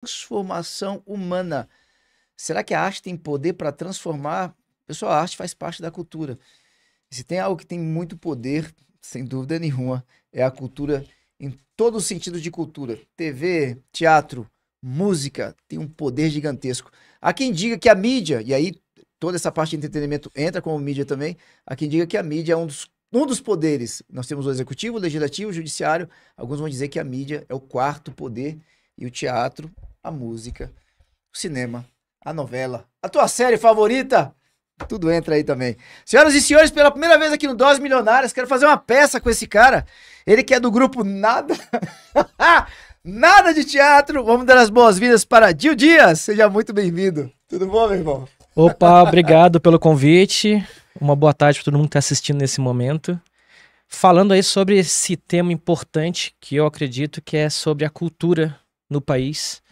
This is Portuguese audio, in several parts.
transformação humana. Será que a arte tem poder para transformar? Pessoal, a arte faz parte da cultura. se tem algo que tem muito poder, sem dúvida nenhuma, é a cultura em todo o sentido de cultura. TV, teatro, música tem um poder gigantesco. Há quem diga que a mídia, e aí toda essa parte de entretenimento entra como mídia também, há quem diga que a mídia é um dos, um dos poderes. Nós temos o executivo, o legislativo, o judiciário. Alguns vão dizer que a mídia é o quarto poder e o teatro, a música, o cinema, a novela, a tua série favorita. Tudo entra aí também. Senhoras e senhores, pela primeira vez aqui no Dose Milionárias, quero fazer uma peça com esse cara. Ele que é do grupo Nada. Nada de teatro. Vamos dar as boas-vindas para Dil Dias. Seja muito bem-vindo. Tudo bom, meu irmão? Opa, obrigado pelo convite. Uma boa tarde para todo mundo que está assistindo nesse momento. Falando aí sobre esse tema importante que eu acredito que é sobre a cultura no país,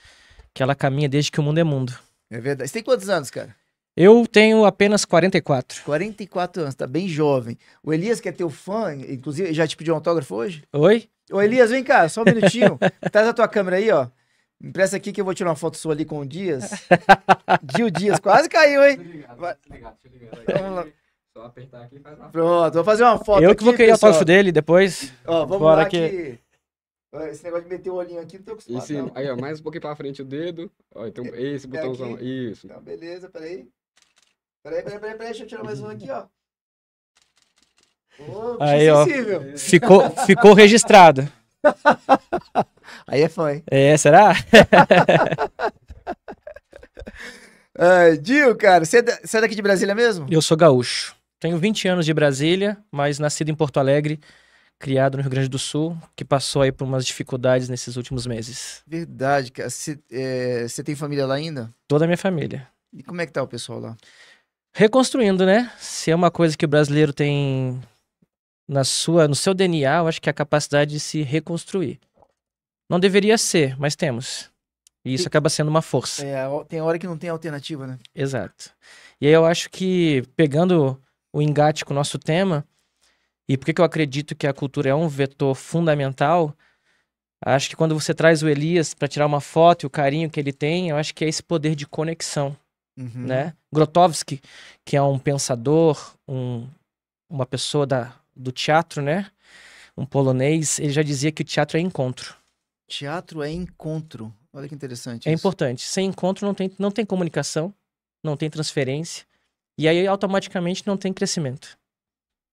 que ela caminha desde que o mundo é mundo. É verdade. Você tem quantos anos, cara? Eu tenho apenas 44. 44 anos, tá bem jovem. O Elias, que é teu fã, inclusive, já te pediu um autógrafo hoje? Oi? Ô, Elias, vem cá, só um minutinho. Traz a tua câmera aí, ó. Impressa aqui que eu vou tirar uma foto sua ali com o Dias. Gil Dias, quase caiu, hein? Ligado, Vai... ligado, ligado. Vamos lá. Só apertar aqui e faz uma foto. Pronto, vou fazer uma foto. Eu que aqui, vou querer o autógrafo dele depois. Ó, vamos Bora lá aqui. que... Ah, esse negócio de meter o olhinho aqui não tô acostumado. Esse, não. Aí, ó, mais um pouquinho pra frente o dedo. Ó, então, é, esse botãozão. É Isso. Então, beleza, peraí. Peraí, peraí, peraí, peraí, deixa eu tirar mais um aqui, ó. Oh, aí, ó. Ficou, ficou registrado. aí é fã, hein? É, será? uh, cara, é você é daqui de Brasília mesmo? Eu sou gaúcho. Tenho 20 anos de Brasília, mas nascido em Porto Alegre criado no Rio Grande do Sul, que passou aí por umas dificuldades nesses últimos meses. Verdade, cara. Você é, tem família lá ainda? Toda a minha família. E como é que tá o pessoal lá? Reconstruindo, né? Se é uma coisa que o brasileiro tem na sua, no seu DNA, eu acho que é a capacidade de se reconstruir. Não deveria ser, mas temos. E isso acaba sendo uma força. É, tem hora que não tem alternativa, né? Exato. E aí eu acho que, pegando o engate com o nosso tema, e por que, eu acredito que a cultura é um vetor fundamental? Acho que quando você traz o Elias para tirar uma foto e o carinho que ele tem, eu acho que é esse poder de conexão. Uhum. Né? Grotowski, que é um pensador, um, uma pessoa da, do teatro, né? um polonês, ele já dizia que o teatro é encontro. Teatro é encontro. Olha que interessante. É isso. importante. Sem encontro não tem, não tem comunicação, não tem transferência, e aí automaticamente não tem crescimento.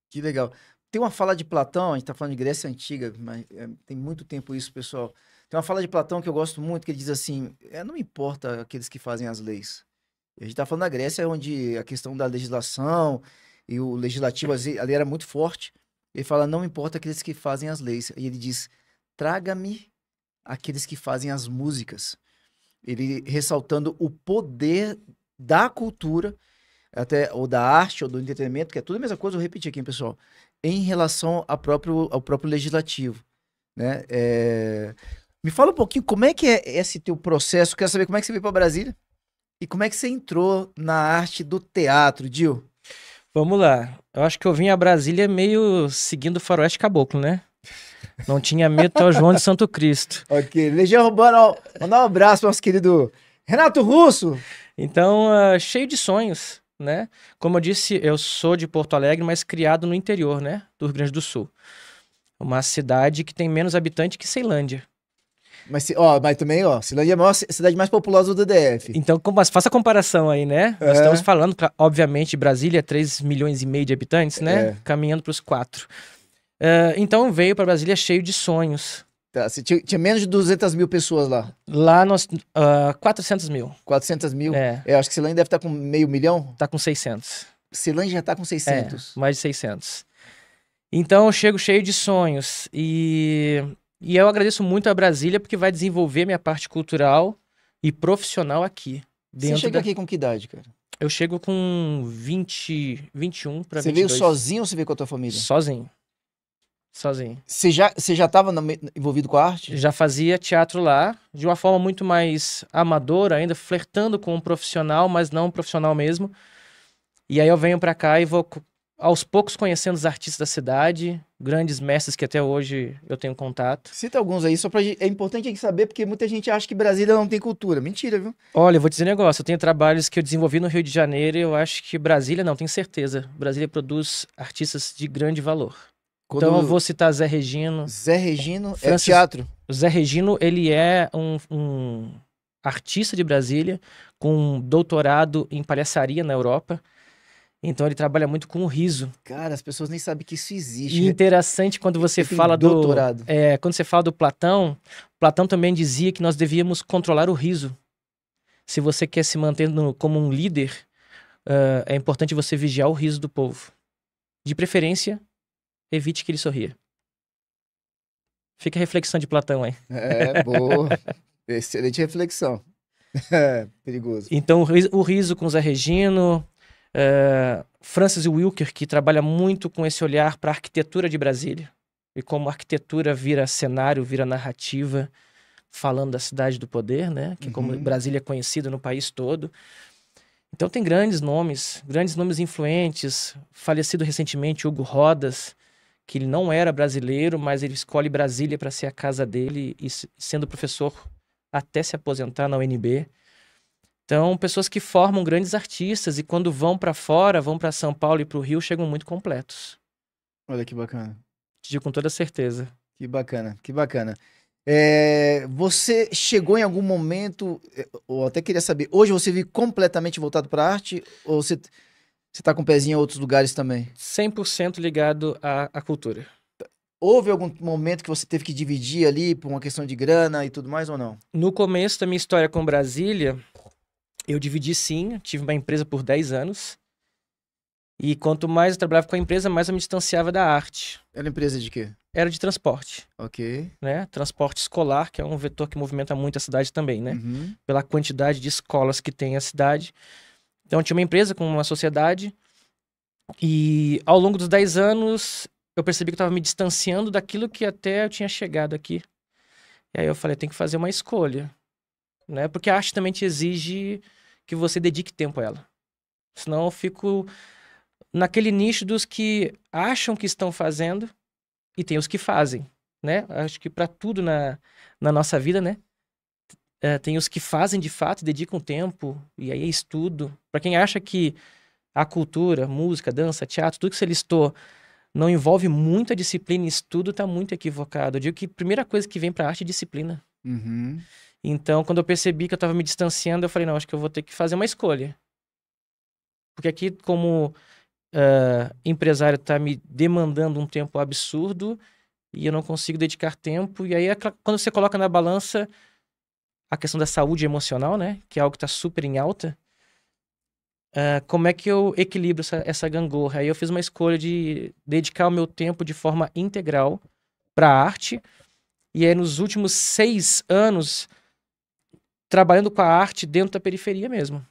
Que legal. Tem uma fala de Platão, a gente está falando de Grécia Antiga, mas é, tem muito tempo isso, pessoal. Tem uma fala de Platão que eu gosto muito, que ele diz assim: é, não importa aqueles que fazem as leis. A gente está falando da Grécia, onde a questão da legislação e o legislativo ali era muito forte. Ele fala: não importa aqueles que fazem as leis. E ele diz: traga-me aqueles que fazem as músicas. Ele ressaltando o poder da cultura até ou da arte ou do entretenimento, que é tudo a mesma coisa, eu repeti aqui, pessoal em relação ao próprio, ao próprio legislativo. Né? É... Me fala um pouquinho como é que é esse teu processo. Quero saber como é que você veio para Brasília e como é que você entrou na arte do teatro, Dil. Vamos lá. Eu acho que eu vim a Brasília meio seguindo o faroeste caboclo, né? Não tinha medo ao tá o João de Santo Cristo. ok. Legião Urbana, mandar um abraço para nosso querido Renato Russo. Então, uh, cheio de sonhos né? Como eu disse, eu sou de Porto Alegre, mas criado no interior, né? Do Rio Grande do Sul. Uma cidade que tem menos habitante que Ceilândia. Mas, ó, mas também, ó, Ceilândia é a maior cidade mais populosa do DF. Então, faça a comparação aí, né? É. Nós estamos falando, obviamente, Brasília, 3 milhões e meio de habitantes, né? É. Caminhando para os 4. Uh, então, veio para Brasília cheio de sonhos, Tá, você tinha, tinha, menos de 200 mil pessoas lá. Lá nós. Uh, ah, 400 mil. 400 mil? É. é. Eu acho que Silane deve estar tá com meio milhão? Tá com 600. Silane já tá com 600. É, mais de 600. Então eu chego cheio de sonhos. E, e eu agradeço muito a Brasília porque vai desenvolver minha parte cultural e profissional aqui. Você chega da... aqui com que idade, cara? Eu chego com 20, 21 para 22. Você veio sozinho ou você veio com a tua família? Sozinho sozinho. Você já você já estava envolvido com a arte? Já fazia teatro lá, de uma forma muito mais amadora, ainda flertando com um profissional, mas não um profissional mesmo. E aí eu venho para cá e vou aos poucos conhecendo os artistas da cidade, grandes mestres que até hoje eu tenho contato. Cita alguns aí, só pra gente. É importante a gente saber, porque muita gente acha que Brasília não tem cultura. Mentira, viu? Olha, eu vou dizer um negócio. Eu tenho trabalhos que eu desenvolvi no Rio de Janeiro e eu acho que Brasília, não, tenho certeza. Brasília produz artistas de grande valor. Quando então eu vou citar Zé Regino. Zé Regino é Francis... é teatro. Zé Regino, ele é um, um artista de Brasília com um doutorado em palhaçaria na Europa. Então ele trabalha muito com o riso. Cara, as pessoas nem sabem que isso existe. E né? interessante quando você fala doutorado. do é, quando você fala do Platão, Platão também dizia que nós devíamos controlar o riso. Se você quer se manter no, como um líder, uh, é importante você vigiar o riso do povo. De preferência, evite que ele sorria. Fica a reflexão de Platão aí. É, boa. Excelente reflexão. É, perigoso. Então, o riso com Zé Regino, uh, Francis Wilker, que trabalha muito com esse olhar para a arquitetura de Brasília e como a arquitetura vira cenário, vira narrativa, falando da cidade do poder, né? Que uhum. como Brasília é conhecida no país todo. Então tem grandes nomes, grandes nomes influentes, falecido recentemente Hugo Rodas, que ele não era brasileiro, mas ele escolhe Brasília para ser a casa dele, e sendo professor até se aposentar na UNB. Então, pessoas que formam grandes artistas e quando vão para fora, vão para São Paulo e para o Rio, chegam muito completos. Olha que bacana. Te digo com toda certeza. Que bacana, que bacana. É, você chegou em algum momento, ou é, até queria saber, hoje você vive completamente voltado para a arte? Ou você você tá com um pezinho em outros lugares também? 100% ligado à, à cultura. Houve algum momento que você teve que dividir ali por uma questão de grana e tudo mais ou não? No começo da minha história com Brasília, eu dividi sim, tive uma empresa por 10 anos. E quanto mais eu trabalhava com a empresa, mais eu me distanciava da arte. Era empresa de quê? Era de transporte. Ok. Né? Transporte escolar, que é um vetor que movimenta muito a cidade também, né? Uhum. Pela quantidade de escolas que tem a cidade. Então, eu tinha uma empresa com uma sociedade. E ao longo dos 10 anos, eu percebi que eu estava me distanciando daquilo que até eu tinha chegado aqui. E aí eu falei, tem que fazer uma escolha, né? Porque a arte também te exige que você dedique tempo a ela. Senão eu fico naquele nicho dos que acham que estão fazendo e tem os que fazem, né? Acho que para tudo na, na nossa vida, né? É, tem os que fazem de fato, dedicam tempo, e aí é estudo. Para quem acha que a cultura, música, dança, teatro, tudo que você listou, não envolve muita disciplina e estudo, tá muito equivocado. Eu digo que a primeira coisa que vem para arte é disciplina. Uhum. Então, quando eu percebi que eu estava me distanciando, eu falei, não, acho que eu vou ter que fazer uma escolha. Porque aqui, como uh, empresário, tá me demandando um tempo absurdo e eu não consigo dedicar tempo. E aí, é quando você coloca na balança, a questão da saúde emocional, né? Que é algo que está super em alta. Uh, como é que eu equilibro essa, essa gangorra? Aí eu fiz uma escolha de dedicar o meu tempo de forma integral para a arte. E aí, nos últimos seis anos, trabalhando com a arte dentro da periferia mesmo.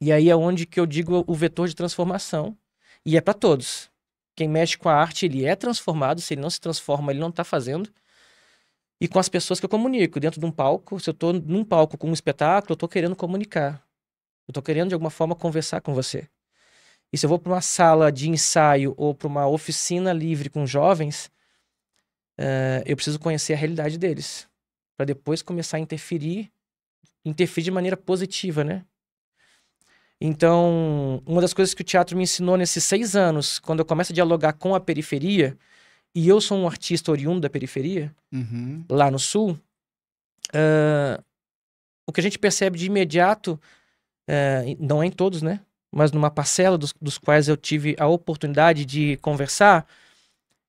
E aí é onde que eu digo o vetor de transformação. E é para todos. Quem mexe com a arte, ele é transformado. Se ele não se transforma, ele não está fazendo e com as pessoas que eu comunico. Dentro de um palco, se eu estou num palco com um espetáculo, eu estou querendo comunicar. Eu estou querendo, de alguma forma, conversar com você. E se eu vou para uma sala de ensaio ou para uma oficina livre com jovens, uh, eu preciso conhecer a realidade deles. Para depois começar a interferir, interferir de maneira positiva, né? Então, uma das coisas que o teatro me ensinou nesses seis anos, quando eu começo a dialogar com a periferia, e eu sou um artista oriundo da periferia, uhum. lá no sul, uh, o que a gente percebe de imediato, uh, não é em todos, né? Mas numa parcela dos, dos quais eu tive a oportunidade de conversar,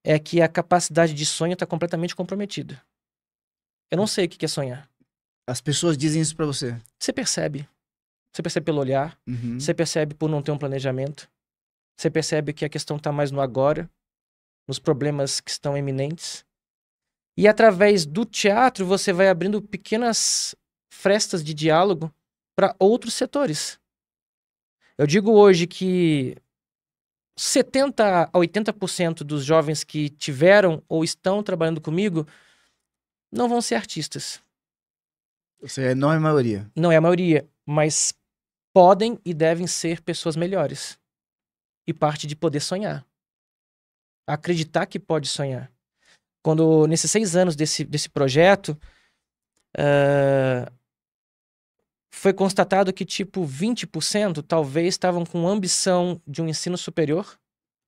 é que a capacidade de sonho está completamente comprometida. Eu não sei o que é sonhar. As pessoas dizem isso para você. Você percebe. Você percebe pelo olhar. Uhum. Você percebe por não ter um planejamento. Você percebe que a questão tá mais no agora nos problemas que estão eminentes. E através do teatro você vai abrindo pequenas frestas de diálogo para outros setores. Eu digo hoje que 70 a 80% dos jovens que tiveram ou estão trabalhando comigo não vão ser artistas. Você não é a maioria. Não é a maioria, mas podem e devem ser pessoas melhores. E parte de poder sonhar acreditar que pode sonhar. Quando, nesses seis anos desse, desse projeto, uh, foi constatado que, tipo, 20% talvez estavam com ambição de um ensino superior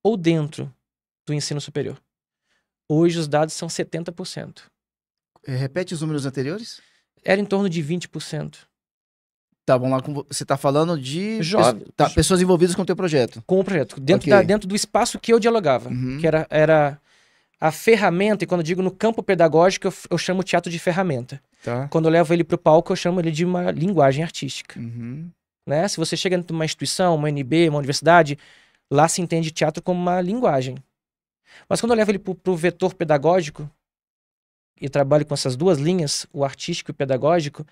ou dentro do ensino superior. Hoje os dados são 70%. É, repete os números anteriores? Era em torno de 20% estavam lá com você está falando de pe tá, pessoas envolvidas com o teu projeto com o projeto dentro okay. da, dentro do espaço que eu dialogava uhum. que era, era a ferramenta e quando eu digo no campo pedagógico eu, eu chamo o teatro de ferramenta tá. quando eu levo ele para o palco eu chamo ele de uma linguagem artística uhum. né se você chega dentro de uma instituição uma NB uma universidade lá se entende teatro como uma linguagem mas quando eu levo ele para o vetor pedagógico e trabalho com essas duas linhas o artístico e o pedagógico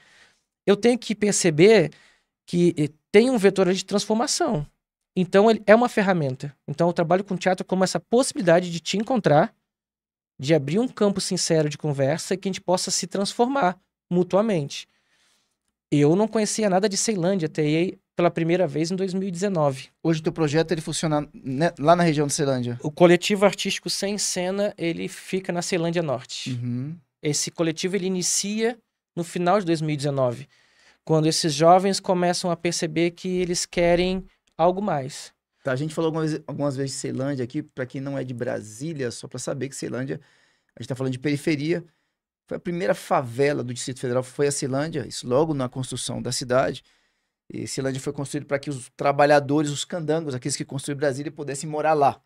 eu tenho que perceber que eh, tem um vetor de transformação. Então, ele é uma ferramenta. Então, eu trabalho com teatro como essa possibilidade de te encontrar, de abrir um campo sincero de conversa e que a gente possa se transformar mutuamente. Eu não conhecia nada de Ceilândia, até pela primeira vez em 2019. Hoje o teu projeto ele funciona né, lá na região de Ceilândia? O coletivo artístico Sem Cena, ele fica na Ceilândia Norte. Uhum. Esse coletivo ele inicia no final de 2019, quando esses jovens começam a perceber que eles querem algo mais. Tá, a gente falou algumas, algumas vezes de Ceilândia aqui, para quem não é de Brasília, só para saber que Ceilândia, a gente está falando de periferia, foi a primeira favela do Distrito Federal, foi a Ceilândia, isso logo na construção da cidade. E Ceilândia foi construído para que os trabalhadores, os candangos, aqueles que construíram Brasília, pudessem morar lá.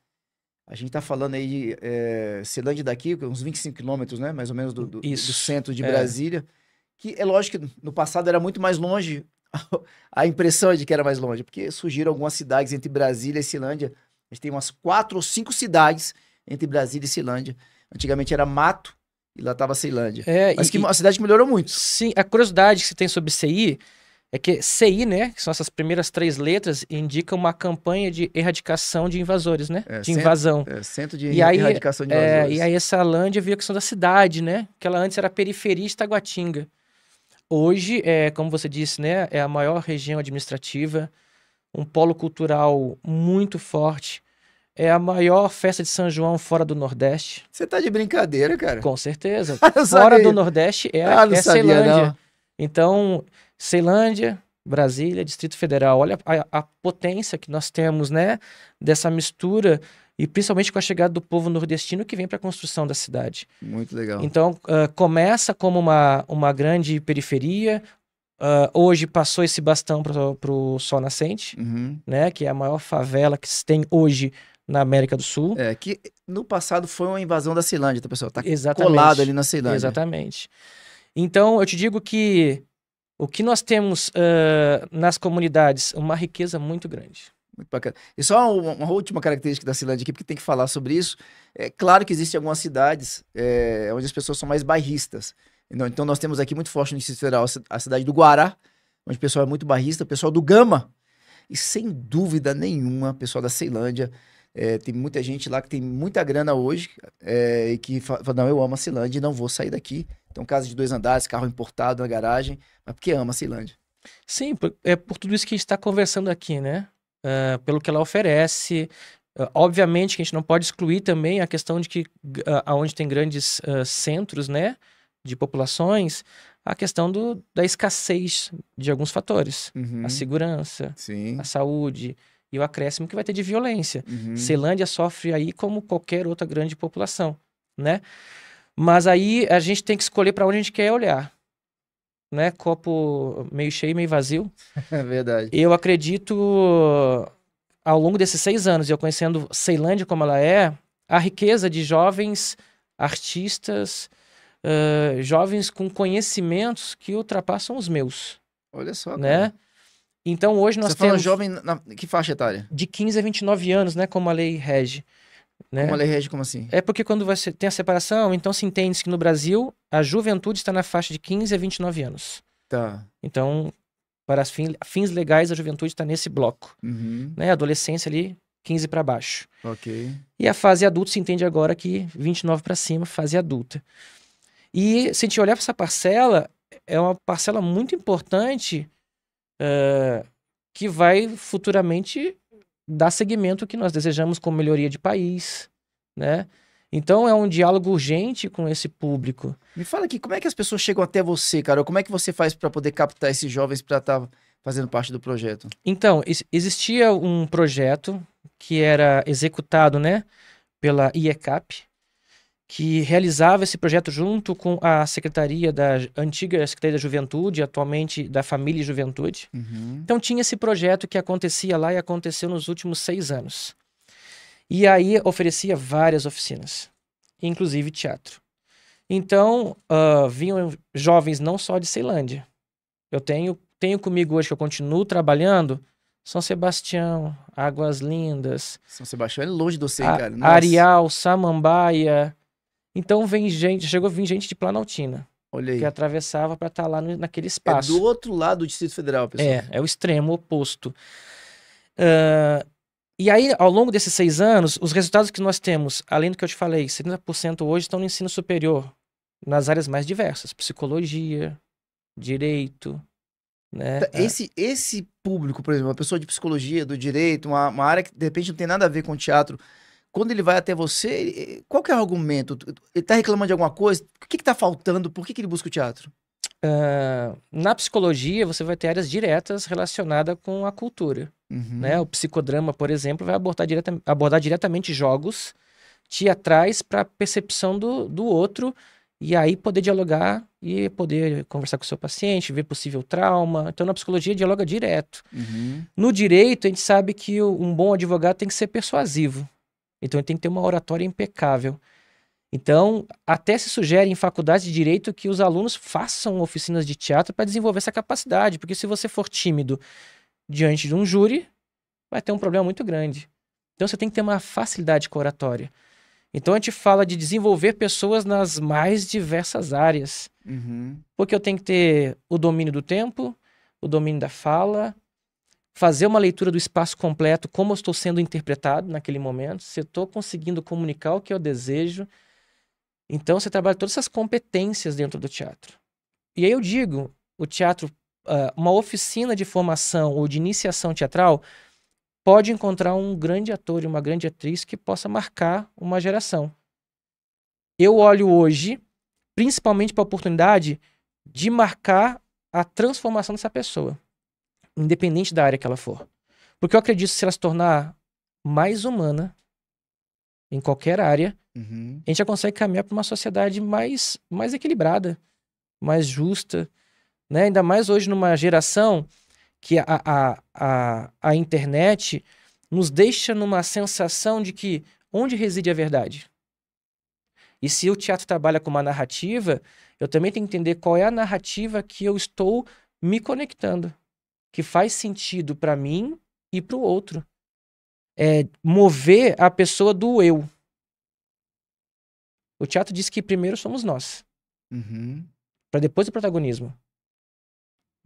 A gente está falando aí de é, Ceilândia daqui, é uns 25 quilômetros, né? Mais ou menos do, do, do centro de é. Brasília que é lógico que no passado era muito mais longe, a impressão é de que era mais longe, porque surgiram algumas cidades entre Brasília e Cilândia, a gente tem umas quatro ou cinco cidades entre Brasília e Cilândia, antigamente era mato, e lá estava Cilândia É, Mas e, que a cidade melhorou muito. Sim, a curiosidade que você tem sobre CI é que CI, né, que são essas primeiras três letras, indica uma campanha de erradicação de invasores, né? É, de centro, invasão. É, centro de e aí, erradicação de é, invasores. É, e aí essa Lândia viu a questão da cidade, né? Que ela antes era periferia de Taguatinga. Hoje, é, como você disse, né, é a maior região administrativa, um polo cultural muito forte. É a maior festa de São João fora do Nordeste. Você tá de brincadeira, cara. Com certeza. fora do Nordeste é, ah, é sabia, Ceilândia. Não. Então, Ceilândia, Brasília, Distrito Federal. Olha a, a potência que nós temos, né? Dessa mistura e principalmente com a chegada do povo nordestino que vem para a construção da cidade. Muito legal. Então, uh, começa como uma, uma grande periferia, Uh, hoje passou esse bastão para o Sol Nascente, uhum. né? Que é a maior favela que se tem hoje na América do Sul. É, que no passado foi uma invasão da Ceilândia, tá, pessoal? Tá Exatamente. colado ali na Ceilândia. Exatamente. Então, eu te digo que o que nós temos uh, nas comunidades, uma riqueza muito grande. Muito bacana. E só uma, uma, última característica da Cilândia aqui, porque tem que falar sobre isso. É claro que existem algumas cidades é, onde as pessoas são mais bairristas. Então, então nós temos aqui muito forte no Distrito Federal a cidade do Guará, onde o pessoal é muito barrista, o pessoal do Gama. E sem dúvida nenhuma, o pessoal da Ceilândia, é, tem muita gente lá que tem muita grana hoje é, e que fala, não, eu amo a Ceilândia e não vou sair daqui. Então, casa de dois andares, carro importado na garagem, mas porque ama a Ceilândia. Sim, é por tudo isso que a gente está conversando aqui, né? uh, pelo que ela oferece. Uh, obviamente que a gente não pode excluir também a questão de que aonde tem grandes centros, né, de populações, a questão do, da escassez de alguns fatores, uhum. a segurança, Sim. a saúde e o acréscimo que vai ter de violência. Uhum. Ceilândia sofre aí como qualquer outra grande população, né? Mas aí a gente tem que escolher para onde a gente quer olhar né? Copo meio cheio, meio vazio. É verdade. Eu acredito, ao longo desses seis anos, eu conhecendo Ceilândia como ela é, a riqueza de jovens artistas, uh, jovens com conhecimentos que ultrapassam os meus. Olha só, né? Cara. Então hoje nós Você temos. Você fala jovem na... que faixa etária? De 15 a 29 anos, né? Como a lei rege. Né? Como ela rege, como assim? É porque quando você tem a separação, então se entende que no Brasil a juventude está na faixa de 15 a 29 anos. Tá. Então, para fins, fins legais, a juventude está nesse bloco. Uhum. Né? A adolescência ali, 15 para baixo. Ok. E a fase adulta se entende agora que 29 para cima, fase adulta. E se a gente olhar para essa parcela, é uma parcela muito importante uh, que vai futuramente dar seguimento que nós desejamos como melhoria de país, né? Então é um diálogo urgente com esse público. Me fala aqui, como é que as pessoas chegam até você, cara? Como é que você faz para poder captar esses jovens para estar tá fazendo parte do projeto? Então, existia um projeto que era executado, né, pela IECAP, que realizava esse projeto junto com a Secretaria da antiga Secretaria da Juventude, atualmente da Família e Juventude. Uhum. Então tinha esse projeto que acontecia lá e aconteceu nos últimos seis anos. E aí oferecia várias oficinas, inclusive teatro. Então uh, vinham jovens não só de Ceilândia. Eu tenho tenho comigo hoje que eu continuo trabalhando. São Sebastião, Águas Lindas. São Sebastião é longe do você, cara. Nossa. Arial, Samambaia, então vem gente, chegou vir gente de Planaltina. Olha aí. Que atravessava para estar tá lá no, naquele espaço. É do outro lado do Distrito Federal, pessoal. É, é o extremo oposto. Uh, e aí, ao longo desses seis anos, os resultados que nós temos, além do que eu te falei, 70% hoje estão no ensino superior, nas áreas mais diversas, psicologia, direito, né? Tá, ah. Esse, esse público, por exemplo, uma pessoa de psicologia, do direito, uma, uma área que de repente não tem nada a ver com teatro, quando ele vai até você, eh, qual que é o argumento? Ele está reclamando de alguma coisa? O que está faltando? Por que, que ele busca o teatro? Uh, na psicologia, você vai ter áreas diretas relacionadas com a cultura. Uhum. Né? O psicodrama, por exemplo, vai abordar, direta, abordar diretamente jogos, te atrás para a percepção do, do outro e aí poder dialogar e poder conversar com o seu paciente, ver possível trauma. Então, na psicologia, dialoga direto. Uhum. No direito, a gente sabe que um bom advogado tem que ser persuasivo. Então ele tem que ter uma oratória impecável. Então, até se sugere em faculdades de direito que os alunos façam oficinas de teatro para desenvolver essa capacidade, porque se você for tímido diante de um júri, vai ter um problema muito grande. Então, você tem que ter uma facilidade com oratória. Então, a gente fala de desenvolver pessoas nas mais diversas áreas, uhum. porque eu tenho que ter o domínio do tempo, o domínio da fala, fazer uma leitura do espaço completo, como eu estou sendo interpretado naquele momento, se eu estou conseguindo comunicar o que eu desejo. Então, você trabalha todas essas competências dentro do teatro. E aí eu digo, o teatro, ah, uma oficina de formação ou de iniciação teatral pode encontrar um grande ator e uma grande atriz que possa marcar uma geração. Eu olho hoje, principalmente para a oportunidade de marcar a transformação dessa pessoa independente da área que ela for. Porque eu acredito que se ela se tornar mais humana em qualquer área, uhum. a gente já consegue caminhar para uma sociedade mais, mais equilibrada, mais justa. Né? Ainda mais hoje numa geração que a, a, a, a internet nos deixa numa sensação de que onde reside a verdade. E se o teatro trabalha com uma narrativa, eu também tenho que entender qual é a narrativa que eu estou me conectando que faz sentido para mim e para o outro. É mover a pessoa do eu. O teatro diz que primeiro somos nós, uhum. para depois o protagonismo,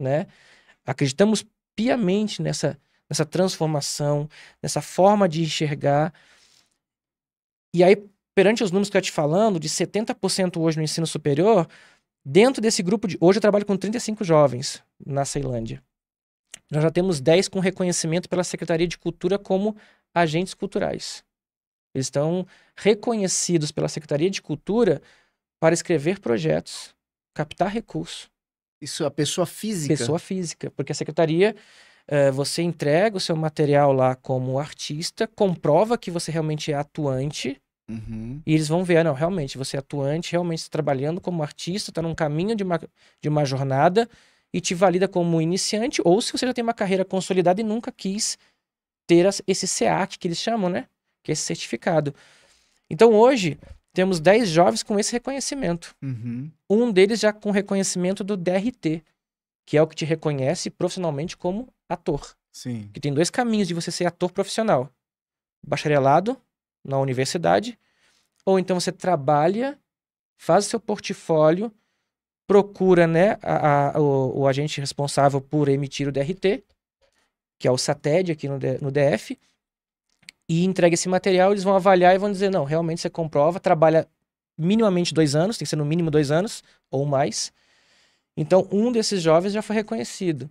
né? Acreditamos piamente nessa nessa transformação, nessa forma de enxergar. E aí, perante os números que eu te falando, de 70% hoje no ensino superior, dentro desse grupo de. Hoje eu trabalho com 35 jovens na Ceilândia. Nós já temos 10 com reconhecimento pela Secretaria de Cultura como agentes culturais. Eles estão reconhecidos pela Secretaria de Cultura para escrever projetos, captar recursos. Isso é a pessoa física? Pessoa física, porque a secretaria, eh, você entrega o seu material lá como artista, comprova que você realmente é atuante, uhum. e eles vão ver, não, realmente, você é atuante, realmente está trabalhando como artista, está num caminho de uma, de uma jornada, e te valida como iniciante, ou se você já tem uma carreira consolidada e nunca quis ter esse SEAC, que eles chamam, né? Que é esse certificado. Então hoje, temos 10 jovens com esse reconhecimento. Uhum. Um deles já com reconhecimento do DRT, que é o que te reconhece profissionalmente como ator. Sim. Que tem dois caminhos de você ser ator profissional: bacharelado na universidade, ou então você trabalha, faz seu portfólio procura né, a, a, o, o, agente responsável por emitir o DRT, que é o SATED aqui no, no DF, e entrega esse material, eles vão avaliar e vão dizer, não, realmente você comprova, trabalha minimamente dois anos, tem que ser no mínimo dois anos ou mais. Então, um desses jovens já foi reconhecido.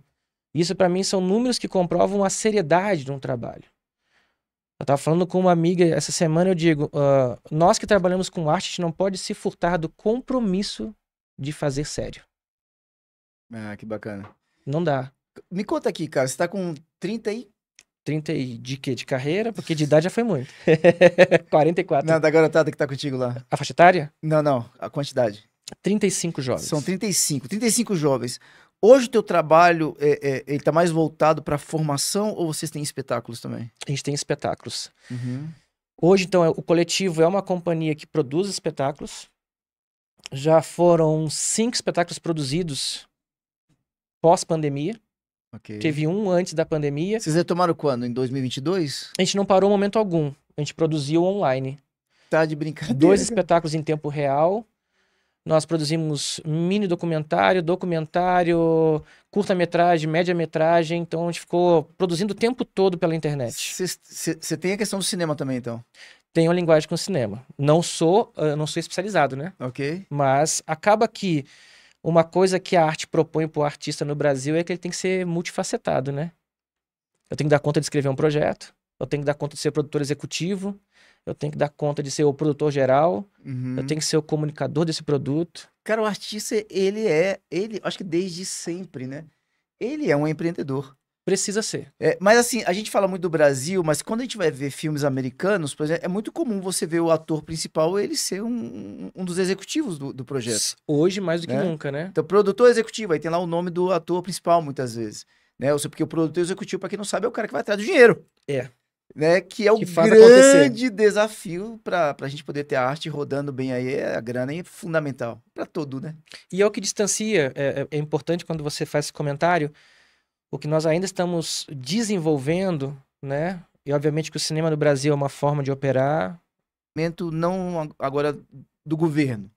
Isso, para mim, são números que comprovam a seriedade de um trabalho. Eu estava falando com uma amiga essa semana, eu digo, uh, nós que trabalhamos com arte, a gente não pode se furtar do compromisso de fazer sério. Ah, que bacana. Não dá. Me conta aqui, cara, você tá com 30 e... 30 e de quê? De carreira? Porque de idade já foi muito. 44. Não, da garotada que tá contigo lá. A faixa etária? Não, não, a quantidade. 35 jovens. São 35, 35 jovens. Hoje o teu trabalho, é, é, ele tá mais voltado para formação ou vocês têm espetáculos também? A gente tem espetáculos. Uhum. Hoje, então, é, o coletivo é uma companhia que produz espetáculos já foram cinco espetáculos produzidos pós-pandemia. Okay. Teve um antes da pandemia. Vocês retomaram quando? Em 2022? A gente não parou momento algum. A gente produziu online. Tá de brincadeira. Dois espetáculos em tempo real. Nós produzimos mini documentário, documentário, curta-metragem, média-metragem. Então a gente ficou produzindo o tempo todo pela internet. Você tem a questão do cinema também, então? tenho linguagem com cinema. Não sou, ah, não sou especializado, né? Ok. Mas acaba que uma coisa que a arte propõe para o artista no Brasil é que ele tem que ser multifacetado, né? Eu tenho que dar conta de escrever um projeto, eu tenho que dar conta de ser produtor executivo, eu tenho que dar conta de ser o produtor geral, uhum. eu tenho que ser o comunicador desse produto. Cara, o artista, ele é, ele, acho que desde sempre, né? Ele é um empreendedor. Precisa ser. É, mas assim, a gente fala muito do Brasil, mas quando a gente vai ver filmes americanos, por exemplo, é muito comum você ver o ator principal ele ser um, um dos executivos do, do projeto. Hoje, mais do que né? nunca, né? Então, produtor executivo, aí tem lá o nome do ator principal, muitas vezes. Né? Ou seja, porque o produtor executivo, para quem não sabe, é o cara que vai atrás do dinheiro. É. Né? Que é o que grande desafio para a gente poder ter a arte rodando bem aí. É a grana é fundamental para todo, né? E é o que distancia, é, é, é importante quando você faz esse comentário o que nós ainda estamos desenvolvendo, né? E obviamente que o cinema no Brasil é uma forma de operar. Não agora do governo.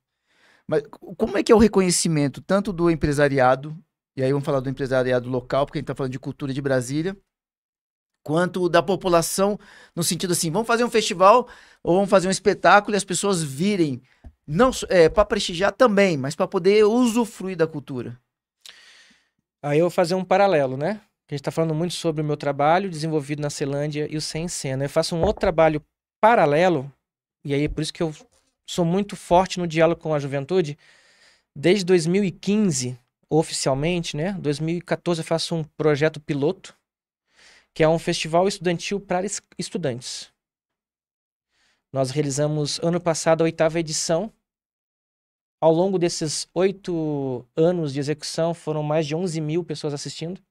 Mas como é que é o reconhecimento tanto do empresariado, e aí vamos falar do empresariado local, porque a gente está falando de cultura de Brasília, quanto da população, no sentido assim, vamos fazer um festival ou vamos fazer um espetáculo e as pessoas virem, não é, para prestigiar também, mas para poder usufruir da cultura. Aí eu vou fazer um paralelo, né? A gente está falando muito sobre o meu trabalho desenvolvido na Ceilândia e o Sem Cena. Eu faço um outro trabalho paralelo, e aí é por isso que eu sou muito forte no diálogo com a juventude. Desde 2015, oficialmente, né? 2014 eu faço um projeto piloto, que é um festival estudantil para estudantes. Nós realizamos ano passado a oitava edição ao longo desses oito anos de execução, foram mais de 11 mil pessoas assistindo.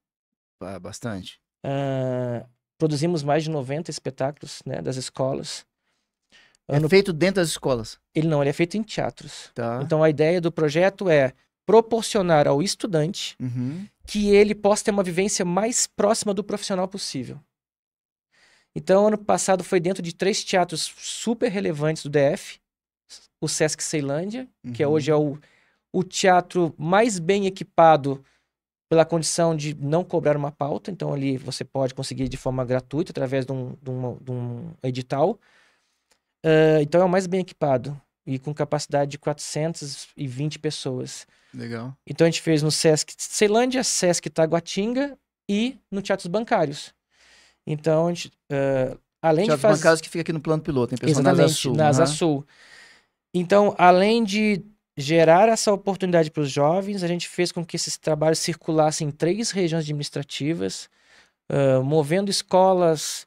bastante. Uh, produzimos mais de 90 espetáculos né, das escolas. É ano... É feito dentro das escolas? Ele não, ele é feito em teatros. Tá. Então a ideia do projeto é proporcionar ao estudante uhum. que ele possa ter uma vivência mais próxima do profissional possível. Então, ano passado foi dentro de três teatros super relevantes do DF, o Sesc Ceilândia, é uhum. que hoje é o, o teatro mais bem equipado pela condição de não cobrar uma pauta. Então, ali você pode conseguir de forma gratuita, através de um, de um, de um edital. Uh, então, é o mais bem equipado e com capacidade de 420 pessoas. Legal. Então, a gente fez no Sesc Ceilândia, Sesc Taguatinga e no Teatros Bancários. Então, a gente, uh, além Teatro de fazer... Bancários que fica aqui no plano piloto, tem Exatamente, na Asa Sul. Na Asa Sul. Uhum. Então, além de gerar essa oportunidade para os jovens, a gente fez com que esses trabalhos circulassem em três regiões administrativas, uh, movendo escolas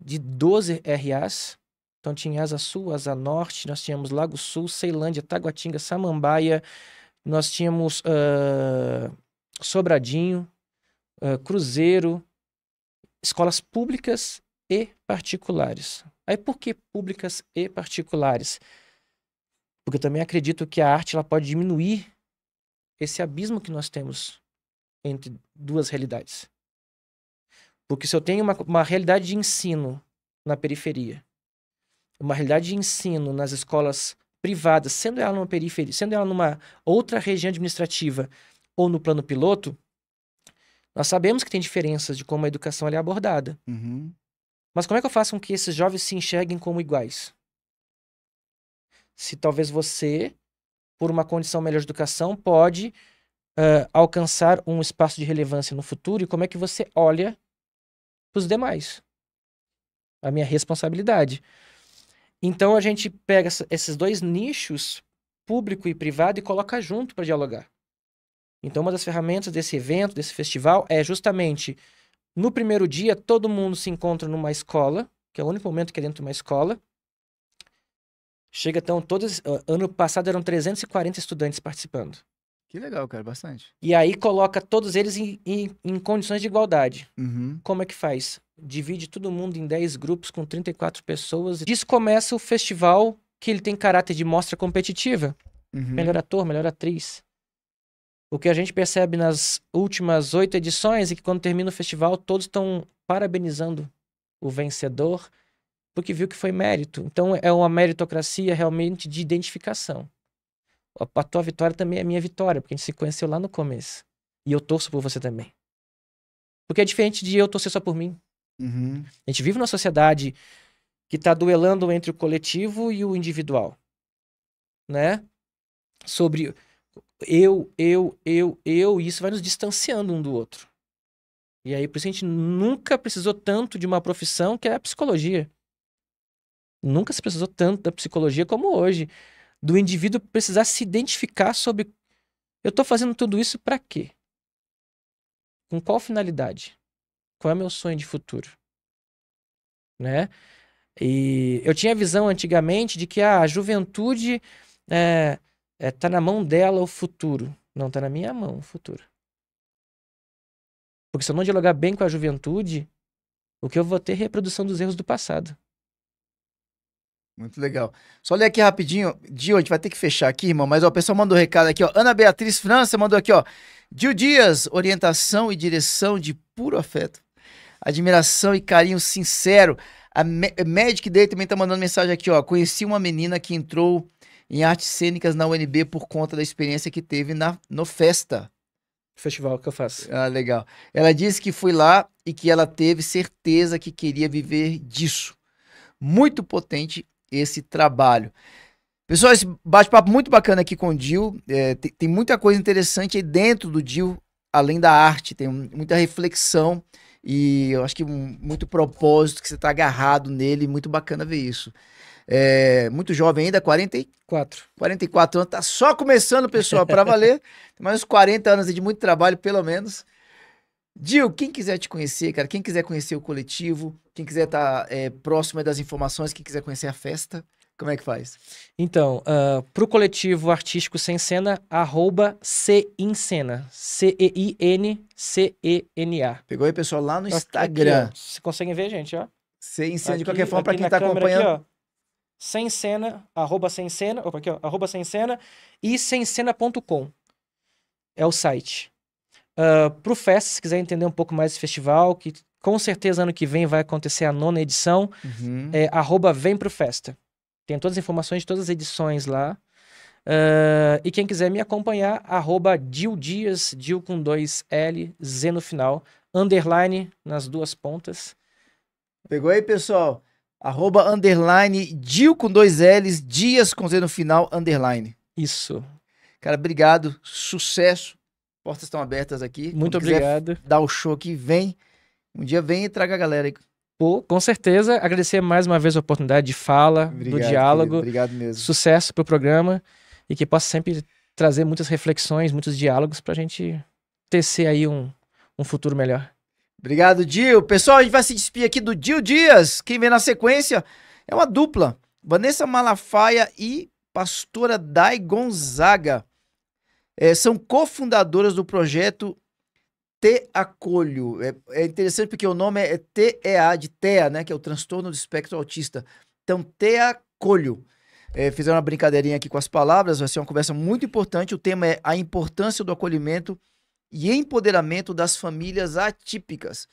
de 12 RAs. Então tinha Asa Sul, Asa Norte, nós tínhamos Lago Sul, Ceilândia, Taguatinga, Samambaia, nós tínhamos uh, Sobradinho, uh, Cruzeiro, escolas públicas e particulares. Aí por que públicas e particulares? Porque eu também acredito que a arte ela pode diminuir esse abismo que nós temos entre duas realidades. Porque se eu tenho uma, uma realidade de ensino na periferia, uma realidade de ensino nas escolas privadas, sendo ela numa periferia, sendo ela numa outra região administrativa ou no plano piloto, nós sabemos que tem diferenças de como a educação é abordada. Uhum. Mas como é que eu faço com que esses jovens se enxerguem como iguais? Se talvez você, por uma condição melhor de educação, pode uh, alcançar um espaço de relevância no futuro e como é que você olha para os demais? A minha responsabilidade. Então a gente pega esses dois nichos, público e privado, e coloca junto para dialogar. Então, uma das ferramentas desse evento, desse festival, é justamente no primeiro dia, todo mundo se encontra numa escola, que é o único momento que é dentro de uma escola. Chega então, todos. Ah, ano passado eram 340 estudantes participando. Que legal, cara, bastante. E aí coloca todos eles em, em, em condições de igualdade. Uhum. Como é que faz? Divide todo mundo em 10 grupos com 34 pessoas. Disso começa o festival que ele tem caráter de mostra competitiva. Uhum. Melhor ator, melhor atriz. O que a gente percebe nas últimas oito edições é que quando termina o festival, todos estão parabenizando o vencedor, porque viu que foi mérito. Então é uma meritocracia realmente de identificação. A tua vitória também é minha vitória, porque a gente se conheceu lá no começo. E eu torço por você também. Porque é diferente de eu torcer só por mim. Uhum. A gente vive numa sociedade que está duelando entre o coletivo e o individual, né? Sobre eu, eu, eu, eu, e isso vai nos distanciando um do outro. E aí, por isso a gente nunca precisou tanto de uma profissão que é a psicologia. Nunca se precisou tanto da psicologia como hoje. Do indivíduo precisar se identificar sobre eu estou fazendo tudo isso para quê? Com qual finalidade? Qual é meu sonho de futuro? Né? E eu tinha a visão antigamente de que ah, a juventude é, é, tá na mão dela o futuro. Não, tá na minha mão o futuro. Porque se eu não dialogar bem com a juventude, o que eu vou ter é reprodução dos erros do passado. Muito legal. Só ler aqui rapidinho. Dio, a gente vai ter que fechar aqui, irmão, mas ó, o pessoal mandou um recado aqui, ó. Ana Beatriz França mandou aqui, ó. Dio Dias, orientação e direção de puro afeto. Admiração e carinho sincero. A Magic Day também tá mandando mensagem aqui, ó. Conheci uma menina que entrou em artes cênicas na UNB por conta da experiência que teve na, no Festa. Festival que eu faço. Ah, legal. Ela disse que foi lá e que ela teve certeza que queria viver disso. Muito potente esse trabalho. Pessoal, esse bate-papo muito bacana aqui com o Dil. É, tem, tem, muita coisa interessante aí dentro do Dil, além da arte. Tem muita reflexão e eu acho que muito propósito que você está agarrado nele. Muito bacana ver isso. É, muito jovem ainda, 44. 44 anos, tá só começando, pessoal, para valer. mais uns 40 anos de muito trabalho, pelo menos. Dil, quem quiser te conhecer, cara, quem quiser conhecer o coletivo, quem quiser estar tá, é, próximo das informações, quem quiser conhecer a festa, como é que faz? Então, uh, ah, para o coletivo artístico Sem Cena, arroba n C-E-I-N-C-E-N-A. Pegou aí, pessoal, lá no tá Instagram. Aqui, ó, vocês conseguem ver, gente, ó. C-I-N-C-E-N-A, de qualquer forma, para quem está acompanhando. Aqui, sem cena, arroba sem cena, opa, aqui, ó, arroba sem cena e sem cena.com. é o site. Uh, pro Fest, se quiser entender um pouco mais do festival, que com certeza ano que vem vai acontecer a nona edição, uhum. é arroba vem pro Festa. Tem todas as informações de todas as edições lá. Uh, e quem quiser me acompanhar, arroba Dil Dias, Dil com dois L, Z no final, underline nas duas pontas. Pegou aí, pessoal? Arroba underline Dil com dois L's, Dias com Z no final, underline. Isso. Cara, obrigado. Sucesso. Portas estão abertas aqui. Muito Quando obrigado. Dá o show aqui, vem. Um dia vem e traga a galera aí. Pô, com certeza. Agradecer mais uma vez a oportunidade de fala, obrigado, do diálogo. Querido, obrigado mesmo. Sucesso pro programa e que possa sempre trazer muitas reflexões, muitos diálogos pra gente tecer aí um, um futuro melhor. Obrigado, Dil. Pessoal, a gente vai se despedir aqui do Dil Dias. Quem vem na sequência é uma dupla. Vanessa Malafaia e pastora Dai Gonzaga. É, são cofundadoras do projeto Te Acolho. É, é, interessante porque o nome é TEA, de TEA, né? Que é o transtorno do espectro autista. Então, Te Acolho. É, fizeram uma brincadeirinha aqui com as palavras, vai ser uma conversa muito importante. O tema é a importância do acolhimento e empoderamento das famílias atípicas.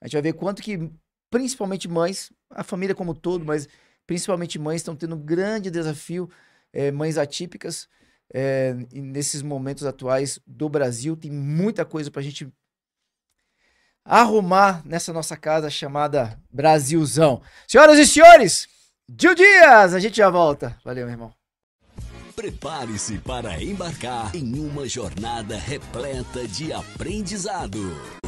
A gente vai ver quanto que, principalmente mães, a família como todo, mas principalmente mães estão tendo um grande desafio, é, mães atípicas, é, nesses momentos atuais do Brasil. Tem muita coisa para a gente arrumar nessa nossa casa chamada Brasilzão. Senhoras e senhores, Gil Dias, a gente já volta. Valeu, meu irmão. Prepare-se para embarcar em uma jornada repleta de aprendizado.